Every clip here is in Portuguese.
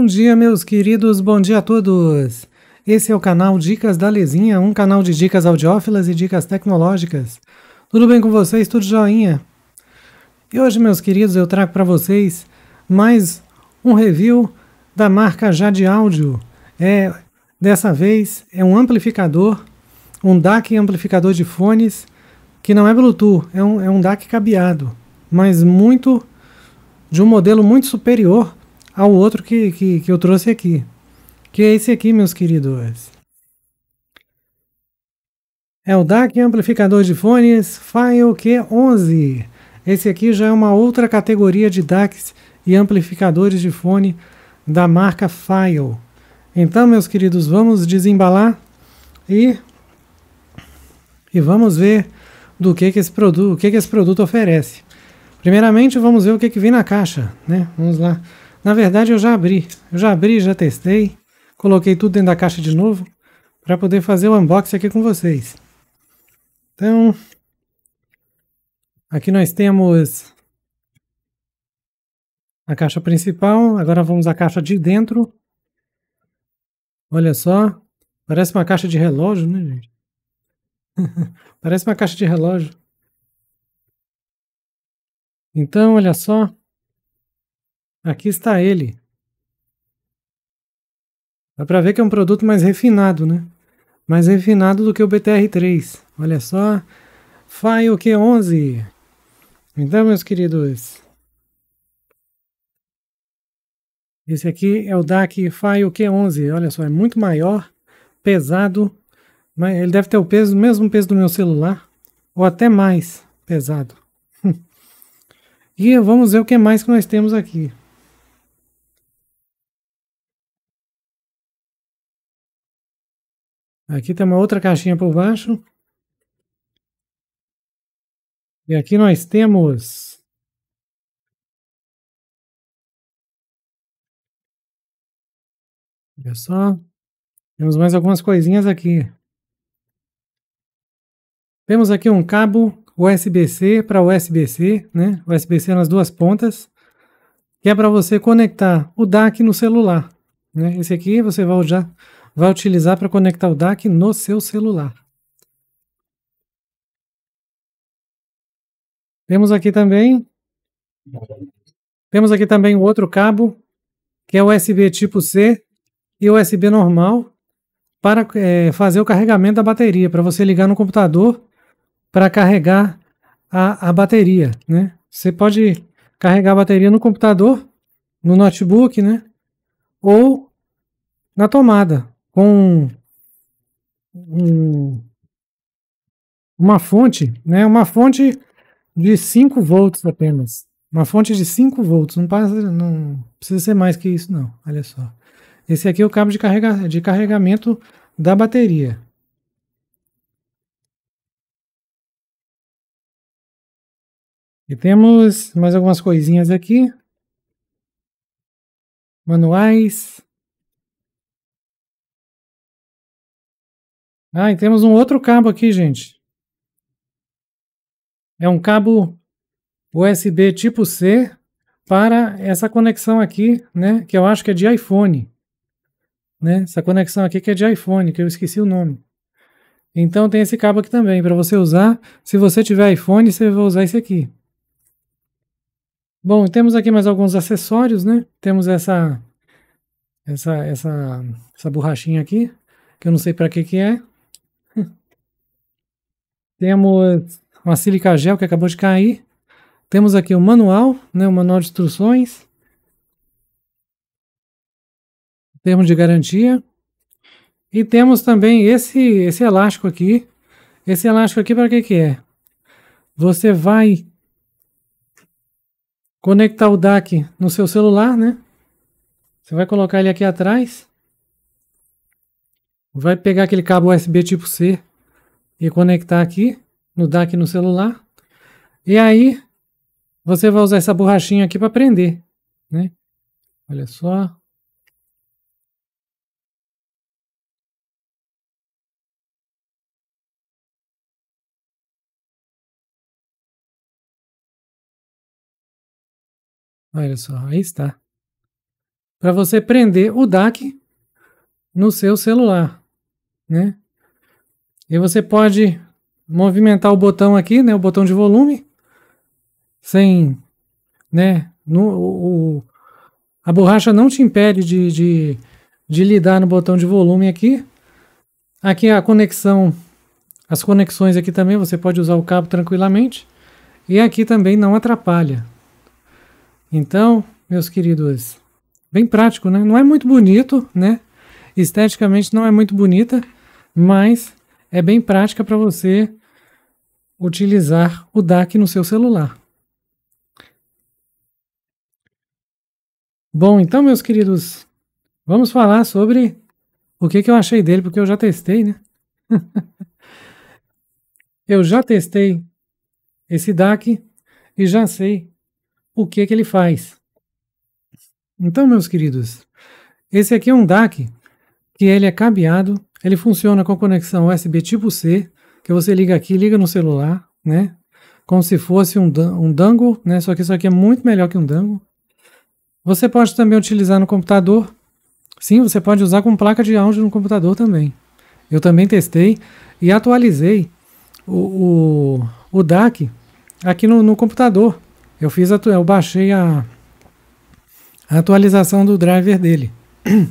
Bom dia, meus queridos, bom dia a todos! Esse é o canal Dicas da Lezinha, um canal de dicas audiófilas e dicas tecnológicas. Tudo bem com vocês? Tudo joinha? E hoje, meus queridos, eu trago para vocês mais um review da marca Jade Áudio. É, dessa vez, é um amplificador, um DAC amplificador de fones, que não é Bluetooth, é um, é um DAC cabeado, mas muito de um modelo muito superior ao outro que, que, que eu trouxe aqui. Que é esse aqui, meus queridos. É o DAC amplificador de fones File Q11. Esse aqui já é uma outra categoria de DACs e amplificadores de fone da marca File. Então, meus queridos, vamos desembalar e e vamos ver do que que esse produto, o que que esse produto oferece. Primeiramente, vamos ver o que que vem na caixa, né? Vamos lá. Na verdade, eu já abri. Eu já abri, já testei. Coloquei tudo dentro da caixa de novo para poder fazer o unboxing aqui com vocês. Então, aqui nós temos a caixa principal. Agora vamos à caixa de dentro. Olha só, parece uma caixa de relógio, né, gente? parece uma caixa de relógio. Então, olha só, Aqui está ele. Dá para ver que é um produto mais refinado, né? Mais refinado do que o BTR3. Olha só, File Q11. Então, meus queridos, esse aqui é o DAC File Q11. Olha só, é muito maior, pesado. Mas ele deve ter o peso, mesmo peso do meu celular, ou até mais pesado. e vamos ver o que mais que nós temos aqui. Aqui tem uma outra caixinha por baixo. E aqui nós temos Olha só. Temos mais algumas coisinhas aqui. Temos aqui um cabo USB-C para USB-C, né? USB-C nas duas pontas, que é para você conectar o DAC no celular. Né? Esse aqui você vai usar vai utilizar para conectar o DAC no seu celular. Temos aqui também temos aqui também o outro cabo, que é USB tipo C e USB normal, para é, fazer o carregamento da bateria, para você ligar no computador para carregar a, a bateria. Né? Você pode carregar a bateria no computador, no notebook, né? ou na tomada com um, uma fonte, né? Uma fonte de 5 volts apenas. Uma fonte de 5 volts, não, passa, não precisa ser mais que isso não, olha só. Esse aqui é o cabo de, carrega, de carregamento da bateria. E temos mais algumas coisinhas aqui. Manuais. Ah, e temos um outro cabo aqui, gente. É um cabo USB tipo C para essa conexão aqui, né? Que eu acho que é de iPhone. Né? Essa conexão aqui que é de iPhone, que eu esqueci o nome. Então tem esse cabo aqui também para você usar. Se você tiver iPhone, você vai usar esse aqui. Bom, temos aqui mais alguns acessórios, né? Temos essa essa essa essa borrachinha aqui, que eu não sei para que que é. Temos uma silica gel que acabou de cair. Temos aqui o manual, né, o manual de instruções. Termo de garantia. E temos também esse, esse elástico aqui. Esse elástico aqui para que que é? Você vai conectar o DAC no seu celular, né? Você vai colocar ele aqui atrás. Vai pegar aquele cabo USB tipo C e conectar aqui no DAC no celular. E aí você vai usar essa borrachinha aqui para prender, né? Olha só. Olha só, aí está. Para você prender o DAC no seu celular, né? E você pode movimentar o botão aqui, né, o botão de volume, sem, né, no, o, a borracha não te impede de, de, de lidar no botão de volume aqui. Aqui a conexão, as conexões aqui também, você pode usar o cabo tranquilamente. E aqui também não atrapalha. Então, meus queridos, bem prático, né? Não é muito bonito, né? Esteticamente não é muito bonita, mas é bem prática para você utilizar o DAC no seu celular. Bom, então, meus queridos, vamos falar sobre o que, que eu achei dele, porque eu já testei, né? eu já testei esse DAC e já sei o que, que ele faz. Então, meus queridos, esse aqui é um DAC que ele é cabeado ele funciona com conexão USB tipo C, que você liga aqui, liga no celular, né? Como se fosse um, um dangle, né? Só que isso aqui é muito melhor que um dangle. Você pode também utilizar no computador. Sim, você pode usar com placa de áudio no computador também. Eu também testei e atualizei o, o, o DAC aqui no, no computador. Eu fiz, eu baixei a, a atualização do driver dele.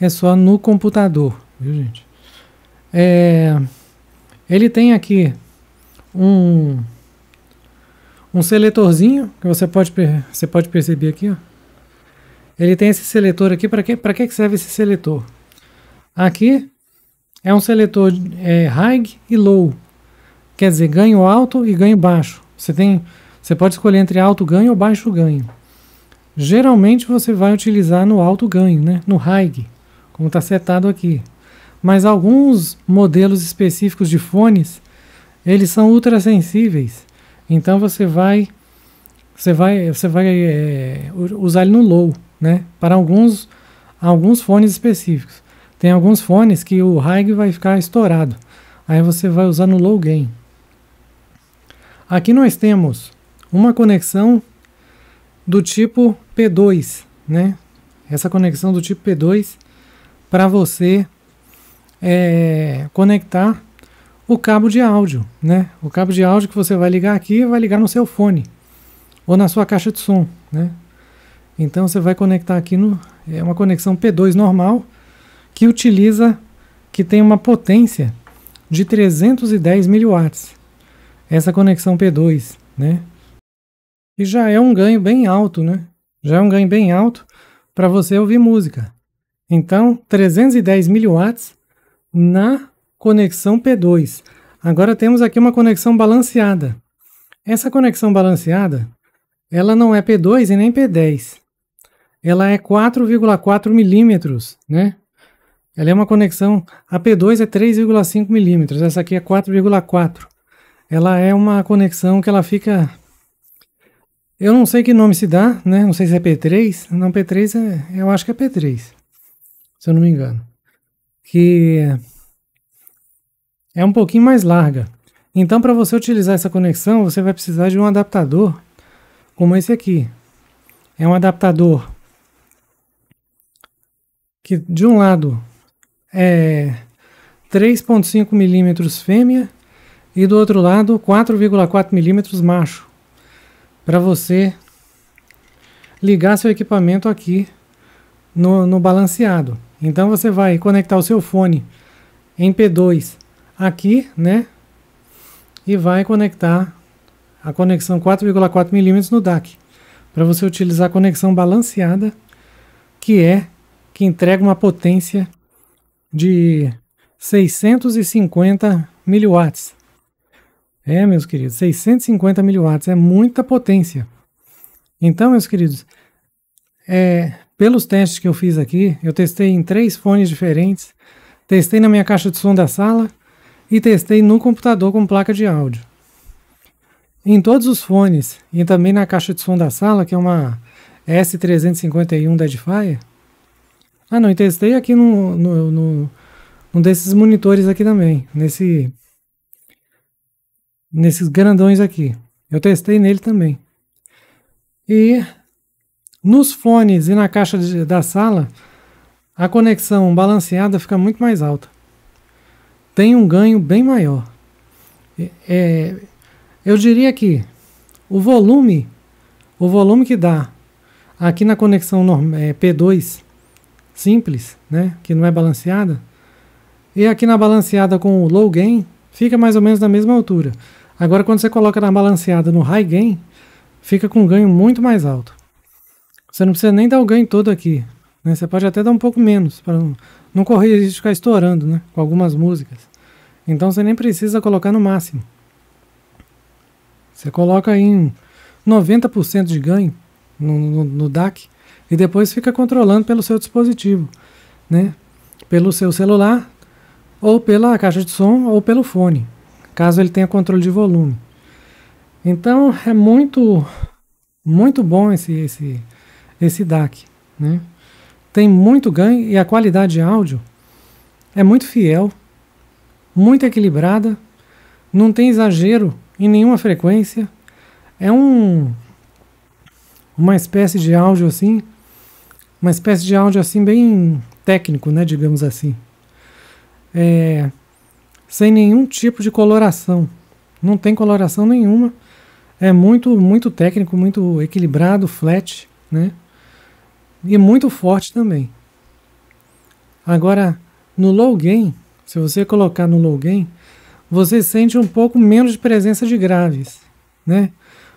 é só no computador, viu gente? É, ele tem aqui um, um seletorzinho que você pode, você pode perceber aqui, ó. Ele tem esse seletor aqui, para que, Para que serve esse seletor? Aqui é um seletor é, high e low, quer dizer, ganho alto e ganho baixo. Você, tem, você pode escolher entre alto ganho ou baixo ganho. Geralmente você vai utilizar no alto ganho, né? no high como está setado aqui. Mas alguns modelos específicos de fones, eles são ultrassensíveis. Então você vai você vai você vai é, usar ele no low, né? Para alguns alguns fones específicos. Tem alguns fones que o high vai ficar estourado. Aí você vai usar no low gain. Aqui nós temos uma conexão do tipo P2, né? Essa conexão do tipo P2 para você é, conectar o cabo de áudio, né? O cabo de áudio que você vai ligar aqui vai ligar no seu fone ou na sua caixa de som, né? Então você vai conectar aqui no é uma conexão P2 normal que utiliza que tem uma potência de 310 miliwatts. Essa conexão P2, né? E já é um ganho bem alto, né? Já é um ganho bem alto para você ouvir música. Então, 310 miliwatts na conexão P2. Agora temos aqui uma conexão balanceada. Essa conexão balanceada, ela não é P2 e nem P10. Ela é 4,4 milímetros, né? Ela é uma conexão, a P2 é 3,5 milímetros, essa aqui é 4,4. Ela é uma conexão que ela fica... Eu não sei que nome se dá, né? Não sei se é P3. Não, P3 é... Eu acho que é P3 se eu não me engano, que é um pouquinho mais larga. Então, para você utilizar essa conexão, você vai precisar de um adaptador como esse aqui. É um adaptador que, de um lado, é 3,5 milímetros fêmea e do outro lado 4,4 milímetros macho. Para você ligar seu equipamento aqui no, no balanceado. Então você vai conectar o seu fone em P2 aqui, né? E vai conectar a conexão 4,4 milímetros no DAC, para você utilizar a conexão balanceada, que é que entrega uma potência de 650 miliwatts. É, meus queridos, 650 miliwatts é muita potência. Então, meus queridos, é, pelos testes que eu fiz aqui, eu testei em três fones diferentes, testei na minha caixa de som da sala e testei no computador com placa de áudio. Em todos os fones e também na caixa de som da sala, que é uma S351 da Edifier. Ah não, e testei aqui no, no, no, num desses monitores aqui também, nesse nesses grandões aqui. Eu testei nele também. E nos fones e na caixa de, da sala, a conexão balanceada fica muito mais alta. Tem um ganho bem maior. É, eu diria que o volume, o volume que dá aqui na conexão é, P2 simples, né, que não é balanceada, e aqui na balanceada com o low gain, fica mais ou menos na mesma altura. Agora, quando você coloca na balanceada no high gain, fica com um ganho muito mais alto. Você não precisa nem dar o ganho todo aqui. Né? Você pode até dar um pouco menos, para não, não correr risco de ficar estourando né? com algumas músicas. Então você nem precisa colocar no máximo. Você coloca em 90% de ganho no, no, no, DAC e depois fica controlando pelo seu dispositivo, né? pelo seu celular, ou pela caixa de som, ou pelo fone, caso ele tenha controle de volume. Então é muito, muito bom esse, esse, esse DAC. Né? Tem muito ganho e a qualidade de áudio é muito fiel, muito equilibrada, não tem exagero em nenhuma frequência. É um uma espécie de áudio assim, uma espécie de áudio assim bem técnico, né, digamos assim. É, sem nenhum tipo de coloração. Não tem coloração nenhuma. É muito muito técnico, muito equilibrado, flat, né? e é muito forte também. Agora, no low gain, se você colocar no low gain, você sente um pouco menos de presença de graves, né?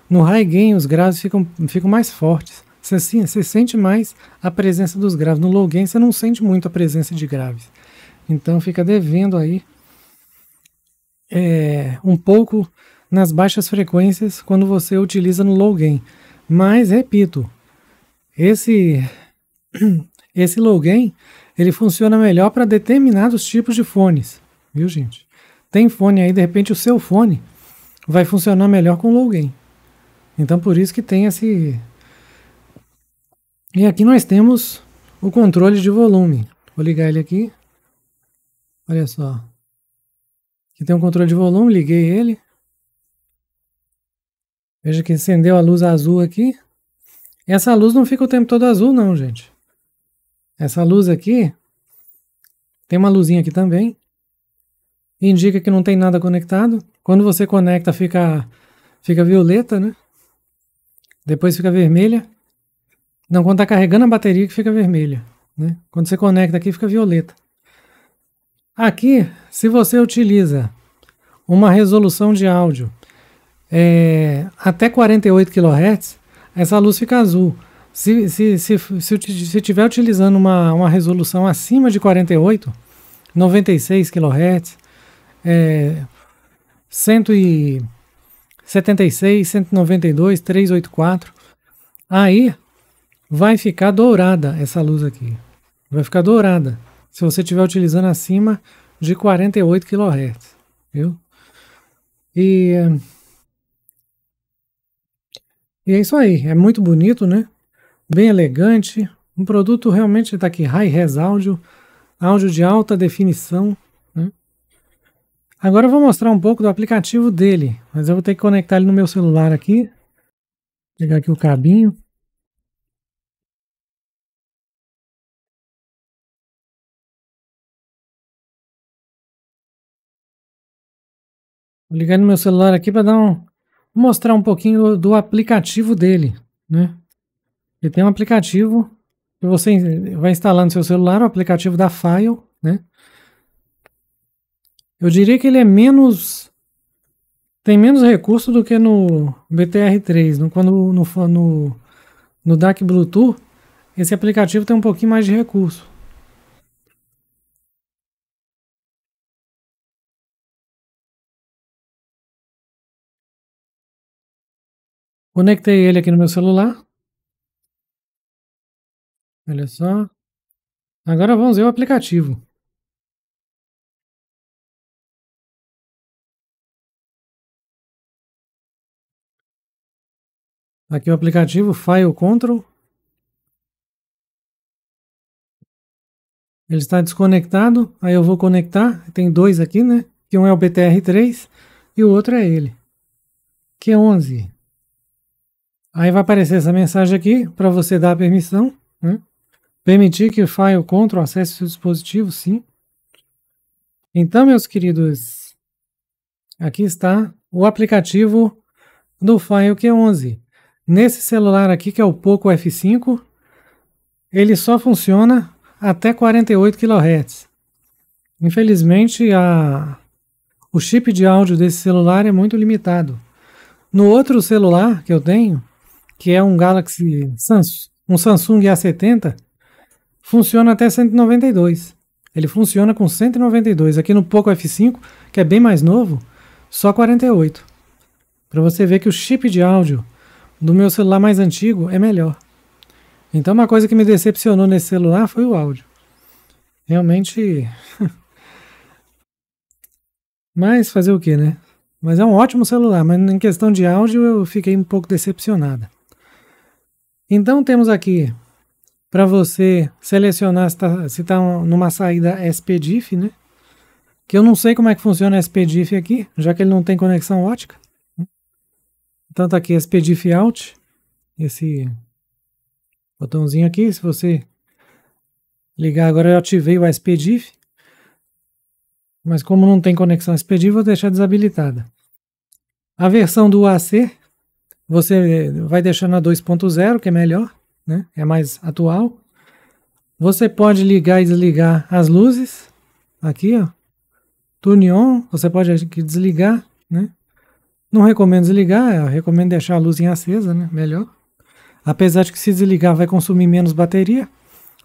No high gain, os graves ficam, ficam mais fortes. Você, você sente mais a presença dos graves. No low gain, você não sente muito a presença de graves. Então, fica devendo aí é, um pouco nas baixas frequências quando você utiliza no low gain. Mas, repito, esse esse low ele funciona melhor para determinados tipos de fones, viu, gente? Tem fone aí, de repente o seu fone vai funcionar melhor com low Então por isso que tem esse E aqui nós temos o controle de volume. Vou ligar ele aqui. Olha só. Aqui tem um controle de volume, liguei ele. Veja que acendeu a luz azul aqui. Essa luz não fica o tempo todo azul, não, gente. Essa luz aqui, tem uma luzinha aqui também, indica que não tem nada conectado. Quando você conecta, fica, fica violeta, né? Depois fica vermelha. Não, quando está carregando a bateria que fica vermelha. Né? Quando você conecta aqui, fica violeta. Aqui, se você utiliza uma resolução de áudio é, até 48 kHz, essa luz fica azul. Se, se, se, se, se tiver utilizando uma, uma resolução acima de 48, 96 kHz, é, 176, 192, 384, aí vai ficar dourada essa luz aqui. Vai ficar dourada se você estiver utilizando acima de 48 kHz, viu? E e é isso aí, é muito bonito, né? Bem elegante, um produto realmente está aqui, high-res áudio, áudio de alta definição. Né? Agora eu vou mostrar um pouco do aplicativo dele, mas eu vou ter que conectar ele no meu celular aqui. Pegar aqui o cabinho. Vou ligar no meu celular aqui para dar um, mostrar um pouquinho do aplicativo dele, né? Ele tem um aplicativo que você vai instalar no seu celular, o aplicativo da File, né? Eu diria que ele é menos tem menos recurso do que no BTR3, no, quando no, no, no DAC Bluetooth, esse aplicativo tem um pouquinho mais de recurso. Conectei ele aqui no meu celular. Olha só. Agora vamos ver o aplicativo. Aqui o aplicativo File Control. Ele está desconectado, aí eu vou conectar, tem dois aqui, né? Que um é o BTR3 e o outro é ele, que é 11. Aí vai aparecer essa mensagem aqui para você dar a permissão. Né? Permitir que o file control acesse o seu dispositivo, sim. Então, meus queridos, aqui está o aplicativo do File Q11. Nesse celular aqui, que é o Poco F5, ele só funciona até 48 kHz. Infelizmente, a, o chip de áudio desse celular é muito limitado. No outro celular que eu tenho, que é um Galaxy Samsung, um Samsung A70, funciona até 192. Ele funciona com 192. Aqui no Poco F5, que é bem mais novo, só 48. Para você ver que o chip de áudio do meu celular mais antigo é melhor. Então uma coisa que me decepcionou nesse celular foi o áudio. Realmente Mas fazer o que, né? Mas é um ótimo celular, mas em questão de áudio eu fiquei um pouco decepcionada. Então temos aqui para você selecionar se está se tá numa saída SPDIF, né? Que eu não sei como é que funciona SPDIF aqui, já que ele não tem conexão ótica. Né? Então tá aqui SPDIF out, esse botãozinho aqui, se você ligar agora eu ativei o SPDIF, mas como não tem conexão SPDIF, vou deixar desabilitada. A versão do AC você vai deixando a 2.0, que é melhor, né? É mais atual. Você pode ligar e desligar as luzes. Aqui, ó. Tune on, você pode desligar, né? Não recomendo desligar, eu recomendo deixar a luz em acesa, né? Melhor. Apesar de que se desligar vai consumir menos bateria,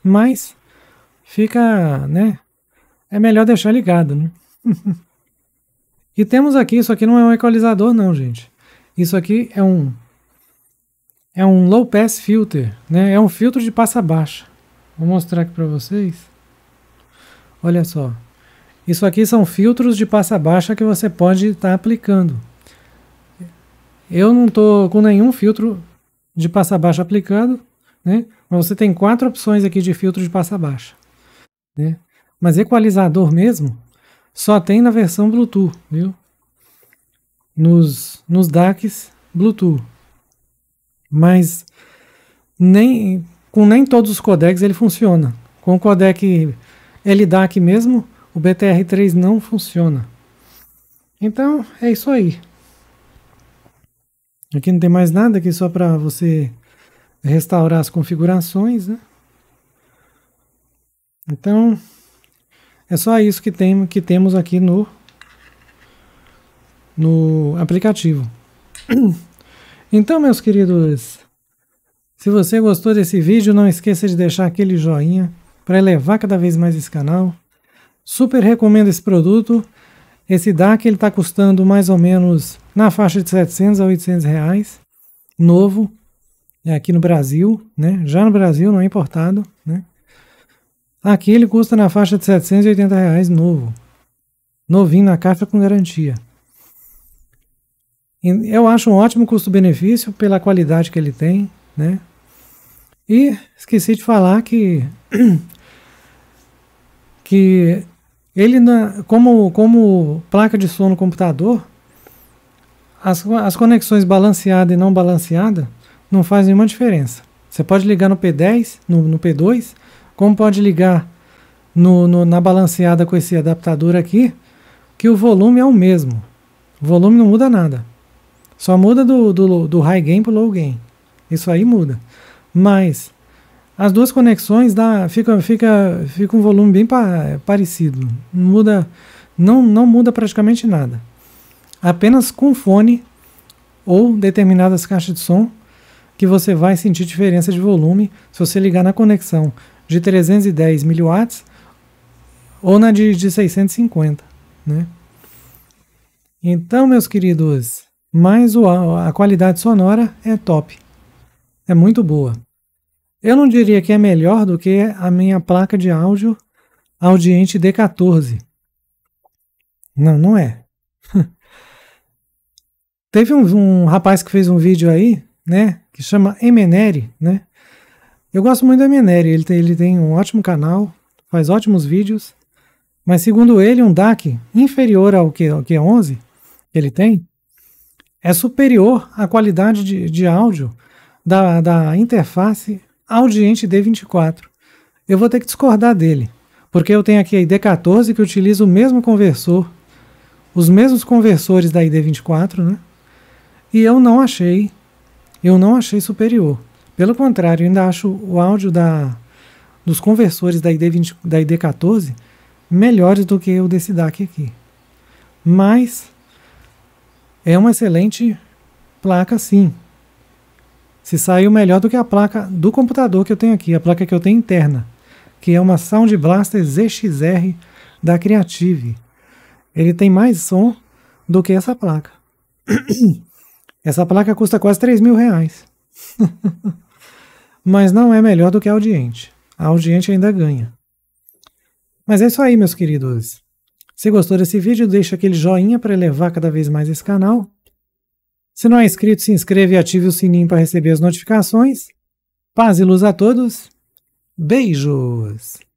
mas fica, né? É melhor deixar ligado, né? e temos aqui, isso aqui não é um equalizador não, gente. Isso aqui é um é um low pass filter, né? É um filtro de passa baixa. Vou mostrar aqui para vocês. Olha só. Isso aqui são filtros de passa baixa que você pode estar tá aplicando. Eu não estou com nenhum filtro de passa baixa aplicado, né? Mas você tem quatro opções aqui de filtro de passa baixa, né? Mas equalizador mesmo só tem na versão Bluetooth, viu? nos, nos DACs Bluetooth. Mas nem, com nem todos os codecs ele funciona. Com o codec LDAC mesmo, o BTR3 não funciona. Então é isso aí. Aqui não tem mais nada, aqui só para você restaurar as configurações. Né? Então é só isso que, tem, que temos aqui no no aplicativo. Então, meus queridos, se você gostou desse vídeo, não esqueça de deixar aquele joinha para elevar cada vez mais esse canal. Super recomendo esse produto. Esse DAC ele está custando mais ou menos na faixa de 700 a 800 reais, novo, é aqui no Brasil, né? Já no Brasil não é importado, né? Aqui ele custa na faixa de 780 reais novo, novinho na caixa com garantia. Eu acho um ótimo custo-benefício pela qualidade que ele tem, né? E esqueci de falar que que ele na, como como placa de som no computador, as, as conexões balanceada e não balanceada não faz nenhuma diferença. Você pode ligar no P10, no, no P2, como pode ligar no, no, na balanceada com esse adaptador aqui, que o volume é o mesmo. O volume não muda nada. Só muda do, do, do high gain para low gain. Isso aí muda. Mas as duas conexões dá, fica, fica, fica um volume bem pa, parecido. Muda, não, não muda praticamente nada. Apenas com fone ou determinadas caixas de som que você vai sentir diferença de volume se você ligar na conexão de 310 miliwatts ou na de, de 650, né? Então, meus queridos, mas a qualidade sonora é top. É muito boa. Eu não diria que é melhor do que a minha placa de áudio Audiente D14. Não, não é. Teve um, um, rapaz que fez um vídeo aí, né? Que chama Emeneri, né? Eu gosto muito do Emeneri, ele tem, ele tem um ótimo canal, faz ótimos vídeos. Mas segundo ele, um DAC inferior ao que, ao que é ele tem, é superior à qualidade de, de áudio da, da interface Audiente D24. Eu vou ter que discordar dele, porque eu tenho aqui a ID14 que utiliza o mesmo conversor, os mesmos conversores da ID24, né? E eu não achei, eu não achei superior. Pelo contrário, ainda acho o áudio da, dos conversores da, ID20, da ID14 melhores do que o desse DAC aqui. Mas é uma excelente placa, sim. Se saiu melhor do que a placa do computador que eu tenho aqui, a placa que eu tenho interna, que é uma Sound Blaster ZXR da Creative. Ele tem mais som do que essa placa. essa placa custa quase 3 mil reais. Mas não é melhor do que a Audiente. A Audiente ainda ganha. Mas é isso aí, meus queridos. Se gostou desse vídeo, deixa aquele joinha para elevar cada vez mais esse canal. Se não é inscrito, se inscreva e ative o sininho para receber as notificações. Paz e luz a todos. Beijos!